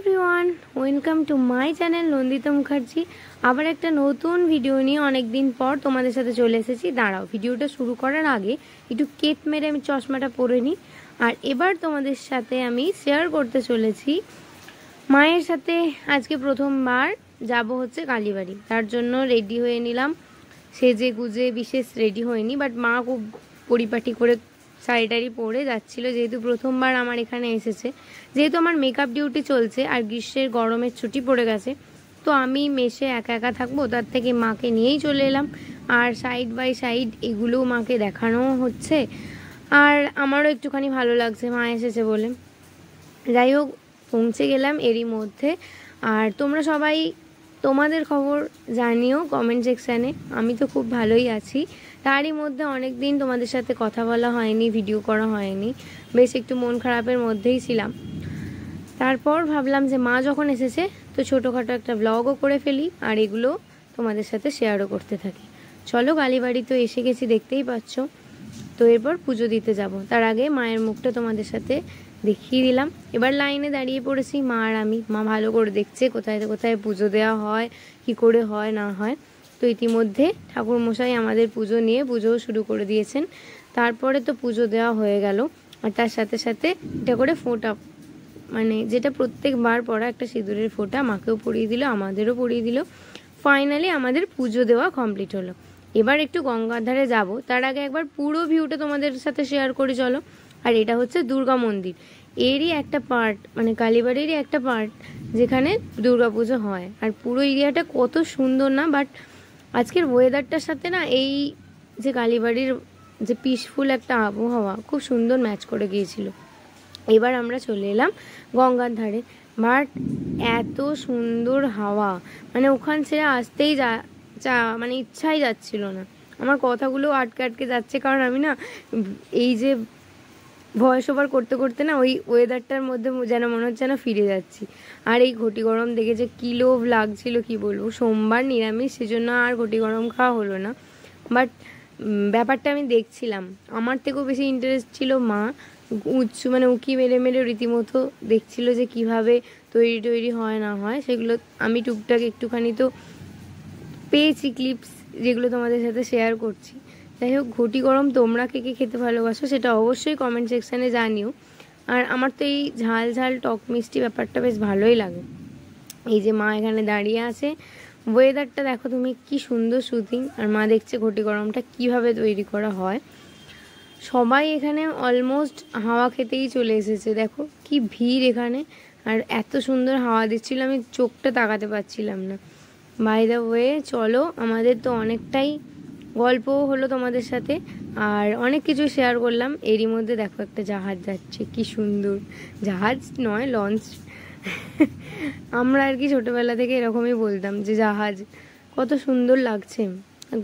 everyone welcome to my channel Nandita Mukherjee আবার একটা নতুন ভিডিও নিয়ে অনেক দিন পর তোমাদের সাথে চলে এসেছি দাঁড়াও ভিডিওটা শুরু করার আগে একটু কেপ মেরে আমি চশমাটা পরে নিই আর এবার তোমাদের সাথে আমি শেয়ার করতে চলেছি মায়ের সাথে আজকে প্রথমবার যাব হচ্ছে কালীবাড়ি তার জন্য রেডি হয়ে নিলাম সেজে গুজে বিশেষ রেডি হয়নি বাট মা খুব পরিপাটি করে শাড়িটারি পরে যাচ্ছিল যেহেতু প্রথমবার আমার এখানে এসেছে যেহেতু আমার মেকআপ ডিউটি চলছে আর গ্রীষ্মের গরমের ছুটি পড়ে গেছে তো আমি মেশে একা একা থাকবো তার থেকে মাকে নিয়েই চলে এলাম আর সাইড বাই সাইড এগুলো মাকে দেখানো হচ্ছে আর আমারও একটুখানি ভালো লাগছে মা এসেছে বলে যাই হোক পৌঁছে গেলাম এরই মধ্যে আর তোমরা সবাই তোমাদের খবর জানিও কমেন্ট সেকশানে আমি তো খুব ভালোই আছি তারই মধ্যে অনেক দিন তোমাদের সাথে কথা বলা হয়নি ভিডিও করা হয়নি বেশ একটু মন খারাপের মধ্যেই ছিলাম তারপর ভাবলাম যে মা যখন এসেছে তো ছোটোখাটো একটা ব্লগও করে ফেলি আর এগুলো তোমাদের সাথে শেয়ারও করতে থাকি চলো গালিবাড়ি তো এসে গেছি দেখতেই পাচ্ছ তো এরপর পুজো দিতে যাব তার আগে মায়ের মুখটা তোমাদের সাথে দেখিয়ে দিলাম এবার লাইনে দাঁড়িয়ে পড়েছি মা আর আমি মা ভালো করে দেখছে কোথায় কোথায় পুজো দেওয়া হয় কি করে হয় না হয় তো ইতিমধ্যে ঠাকুরমশাই আমাদের পুজো নিয়ে পুজোও শুরু করে দিয়েছেন তারপরে তো পুজো দেওয়া হয়ে গেল আর তার সাথে সাথে এটা করে ফোঁটা মানে যেটা প্রত্যেকবার পড়া একটা সিঁদুরের ফোঁটা মাকেও পরিয়ে দিল আমাদেরও পরিয়ে দিল ফাইনালি আমাদের পুজো দেওয়া কমপ্লিট হলো এবার একটু গঙ্গার ধারে যাব তার আগে একবার পুরো ভিউটা তোমাদের সাথে শেয়ার করে চলো আর এটা হচ্ছে দুর্গা মন্দির এরই একটা পার্ট মানে কালীবাড়িরই একটা পার্ট যেখানে দুর্গাপুজো হয় আর পুরো এরিয়াটা কত সুন্দর না বাট আজকের ওয়েদারটার সাথে না এই যে কালীবাড়ির যে পিসফুল একটা আবহাওয়া খুব সুন্দর ম্যাচ করে গিয়েছিল এবার আমরা চলে এলাম গঙ্গার ধারে বাট এত সুন্দর হাওয়া মানে ওখান ছেড়ে আসতেই যা যা মানে ইচ্ছাই যাচ্ছিল না আমার কথাগুলো আটকে আটকে যাচ্ছে কারণ আমি না এই যে ভয়েস ওভার করতে করতে না ওই ওয়েদারটার মধ্যে যেন মনে হচ্ছে না ফিরে যাচ্ছি আর এই ঘটি গরম দেখে যে কী লোভ লাগছিল কি বলবো সোমবার নিরামিষ সেজন্য আর ঘটি গরম খাওয়া হলো না বাট ব্যাপারটা আমি দেখছিলাম আমার থেকেও বেশি ইন্টারেস্ট ছিল মা উঁচু মানে উঁকি মেরে মেরে রীতিমতো দেখছিল যে কিভাবে তৈরি টৈরি হয় না হয় সেগুলো আমি টুকটাক একটুখানি তো পেয়েছি ক্লিপস যেগুলো তোমাদের সাথে শেয়ার করছি যাই হোক ঘটি গরম তোমরা কে কে খেতে ভালোবাসো সেটা অবশ্যই কমেন্ট সেকশানে জানিও আর আমার তো এই ঝাল ঝাল টক মিষ্টি ব্যাপারটা বেশ ভালোই লাগে এই যে মা এখানে দাঁড়িয়ে আছে ওয়েদারটা দেখো তুমি কি সুন্দর শুটিং আর মা দেখছে ঘটি গরমটা কিভাবে তৈরি করা হয় সবাই এখানে অলমোস্ট হাওয়া খেতেই চলে এসেছে দেখো কি ভিড় এখানে আর এত সুন্দর হাওয়া দিচ্ছিল আমি চোখটা তাকাতে পারছিলাম না বাই দ্য ওয়ে চলো আমাদের তো অনেকটাই গল্প হলো তোমাদের সাথে আর অনেক কিছু শেয়ার করলাম এরই মধ্যে দেখো একটা জাহাজ যাচ্ছে কি সুন্দর জাহাজ নয় লঞ্চ আমরা আর কি ছোটোবেলা থেকে এরকমই বলতাম যে জাহাজ কত সুন্দর লাগছে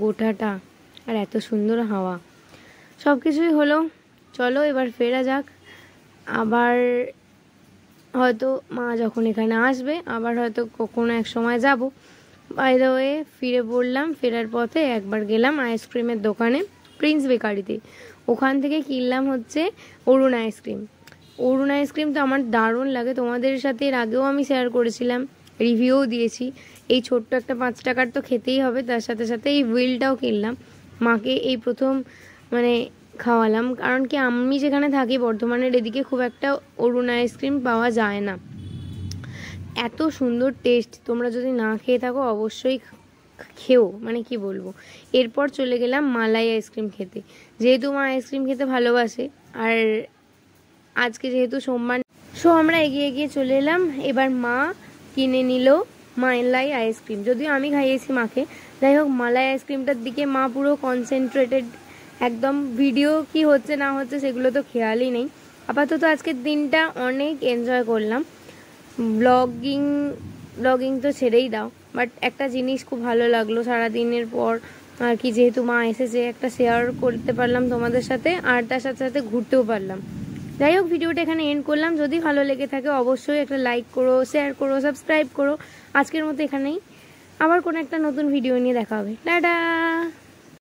গোটাটা আর এত সুন্দর হাওয়া সব কিছুই হলো চলো এবার ফেরা যাক আবার হয়তো মা যখন এখানে আসবে আবার হয়তো কখনো এক সময় যাবো বাইরে ফিরে পড়লাম ফেরার পথে একবার গেলাম আইসক্রিমের দোকানে প্রিন্স বেকারিতে ওখান থেকে কিনলাম হচ্ছে অরুণ আইসক্রিম অরুণ আইসক্রিম তো আমার দারুণ লাগে তোমাদের সাথে এর আগেও আমি শেয়ার করেছিলাম রিভিউও দিয়েছি এই ছোট্ট একটা পাঁচ টাকার তো খেতেই হবে তার সাথে সাথে এই হুইলটাও কিনলাম মাকে এই প্রথম মানে খাওয়ালাম কারণ কি আমি যেখানে থাকি বর্ধমানের এদিকে খুব একটা অরুণ আইসক্রিম পাওয়া যায় না এত সুন্দর টেস্ট তোমরা যদি না খেয়ে থাকো অবশ্যই খেও মানে কি বলবো এরপর চলে গেলাম মালাই আইসক্রিম খেতে যেহেতু মা আইসক্রিম খেতে ভালোবাসে আর আজকে যেহেতু সোমবার সো আমরা এগিয়ে এগিয়ে চলে এলাম এবার মা কিনে নিল মালাই আইসক্রিম যদিও আমি খাইয়েছি মাকে যাই হোক মালাই আইসক্রিমটার দিকে মা পুরো কনসেন্ট্রেটেড একদম ভিডিও কি হচ্ছে না হচ্ছে সেগুলো তো খেয়ালই নেই আপাতত আজকের দিনটা অনেক এনজয় করলাম ব্লগিং ব্লগিং তো ছেড়েই দাও বাট একটা জিনিস খুব ভালো লাগলো সারাদিনের পর আর কি যেহেতু মা এসেছে একটা শেয়ার করতে পারলাম তোমাদের সাথে আর তার সাথে সাথে ঘুরতেও পারলাম যাই হোক ভিডিওটা এখানে এন্ড করলাম যদি ভালো লেগে থাকে অবশ্যই একটা লাইক করো শেয়ার করো সাবস্ক্রাইব করো আজকের মতো এখানেই আবার কোনো একটা নতুন ভিডিও নিয়ে দেখা হবে টাটা